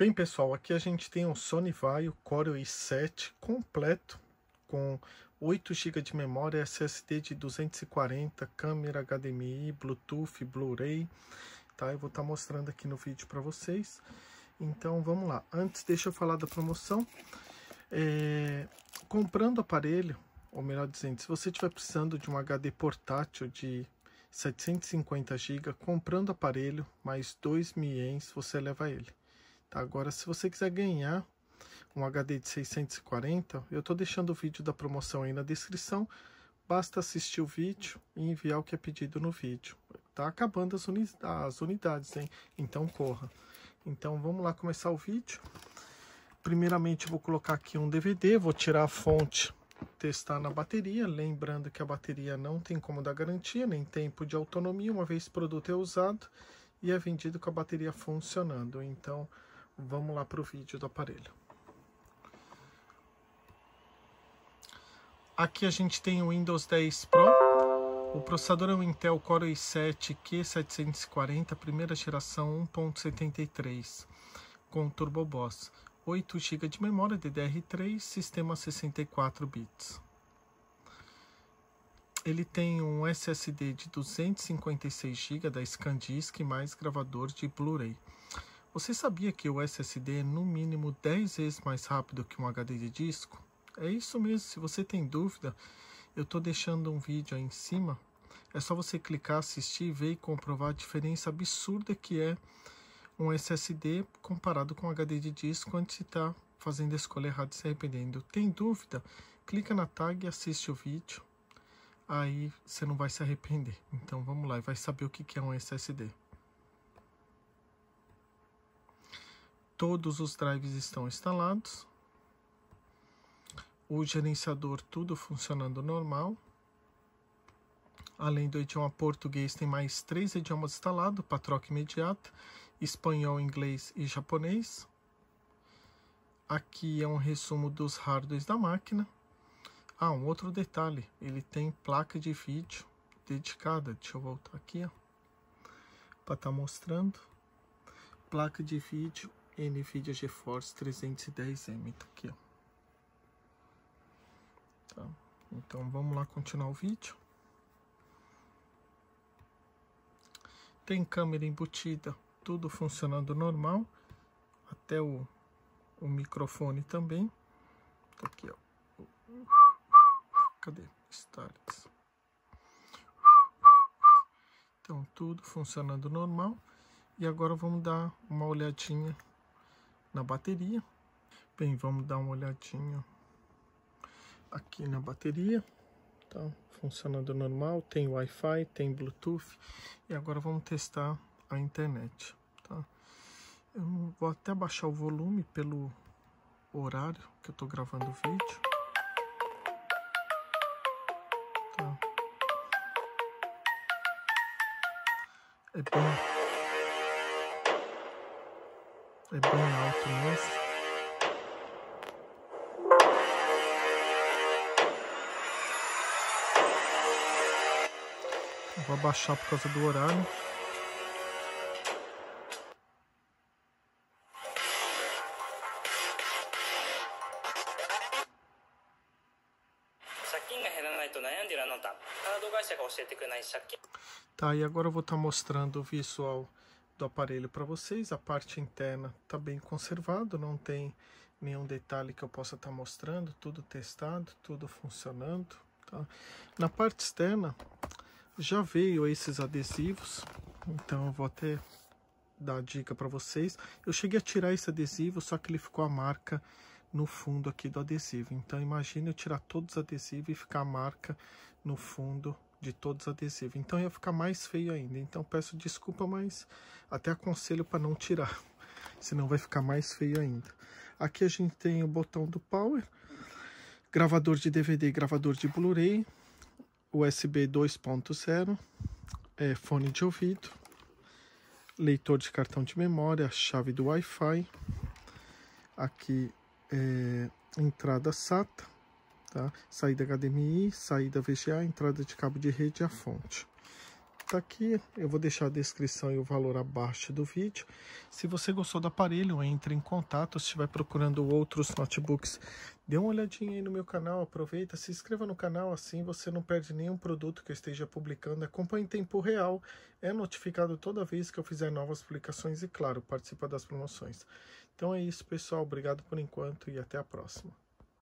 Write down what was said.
Bem, pessoal, aqui a gente tem um Sony Vaio Core i7 completo com 8 GB de memória, SSD de 240, câmera HDMI, Bluetooth, Blu-ray, tá? Eu vou estar tá mostrando aqui no vídeo para vocês. Então, vamos lá. Antes, deixa eu falar da promoção. É... Comprando aparelho, ou melhor dizendo, se você estiver precisando de um HD portátil de 750 GB, comprando aparelho, mais 2 mil ienes, você leva ele. Agora, se você quiser ganhar um HD de 640, eu estou deixando o vídeo da promoção aí na descrição. Basta assistir o vídeo e enviar o que é pedido no vídeo. Tá acabando as, uni as unidades, hein? Então corra. Então vamos lá começar o vídeo. Primeiramente eu vou colocar aqui um DVD, vou tirar a fonte, testar na bateria. Lembrando que a bateria não tem como dar garantia, nem tempo de autonomia, uma vez o produto é usado e é vendido com a bateria funcionando. Então Vamos lá para o vídeo do aparelho. Aqui a gente tem o Windows 10 Pro. O processador é o Intel Core i7-Q740, primeira geração 1.73, com Turbo Boss. 8 GB de memória DDR3, sistema 64 bits. Ele tem um SSD de 256 GB da ScanDisk mais gravador de Blu-ray. Você sabia que o SSD é no mínimo 10 vezes mais rápido que um HD de disco? É isso mesmo, se você tem dúvida, eu estou deixando um vídeo aí em cima. É só você clicar, assistir, ver e comprovar a diferença absurda que é um SSD comparado com um HD de disco antes de estar tá fazendo a escolha errada e se arrependendo. Tem dúvida? Clica na tag e assiste o vídeo. Aí você não vai se arrepender. Então vamos lá e vai saber o que é um SSD. Todos os drives estão instalados. O gerenciador tudo funcionando normal. Além do idioma português, tem mais três idiomas instalados para troca imediata: espanhol, inglês e japonês. Aqui é um resumo dos hardwares da máquina. Ah, um outro detalhe: ele tem placa de vídeo dedicada. Deixa eu voltar aqui para estar tá mostrando. Placa de vídeo NVIDIA GeForce 310M, tá aqui, ó. Tá? Então vamos lá continuar o vídeo. Tem câmera embutida, tudo funcionando normal, até o, o microfone também. Tá aqui, ó. Cadê? Starts. Então tudo funcionando normal. E agora vamos dar uma olhadinha na bateria. Bem, vamos dar uma olhadinha aqui na bateria. Tá funcionando normal, tem Wi-Fi, tem Bluetooth. E agora vamos testar a internet, tá? Eu vou até baixar o volume pelo horário que eu tô gravando o vídeo. Tá. É bom. É bem alto mesmo. Eu vou abaixar por causa do horário. Tá, e agora eu vou estar tá mostrando o visual do aparelho para vocês. A parte interna está bem conservado, não tem nenhum detalhe que eu possa estar tá mostrando, tudo testado, tudo funcionando. Tá? Na parte externa já veio esses adesivos, então eu vou até dar a dica para vocês. Eu cheguei a tirar esse adesivo, só que ele ficou a marca no fundo aqui do adesivo. Então imagine eu tirar todos os adesivos e ficar a marca no fundo de todos adesivos. Então ia ficar mais feio ainda. Então peço desculpa, mas até aconselho para não tirar. Senão vai ficar mais feio ainda. Aqui a gente tem o botão do power, gravador de DVD, gravador de Blu-ray, USB 2.0, é, fone de ouvido, leitor de cartão de memória, chave do Wi-Fi, aqui é, entrada SATA, tá? Saída HDMI, saída VGA, entrada de cabo de rede e é a fonte. Tá aqui, eu vou deixar a descrição e o valor abaixo do vídeo. Se você gostou do aparelho, entre em contato. Se estiver procurando outros notebooks, dê uma olhadinha aí no meu canal, aproveita, se inscreva no canal, assim você não perde nenhum produto que eu esteja publicando. Acompanhe em tempo real, é notificado toda vez que eu fizer novas publicações e, claro, participa das promoções. Então é isso, pessoal. Obrigado por enquanto e até a próxima.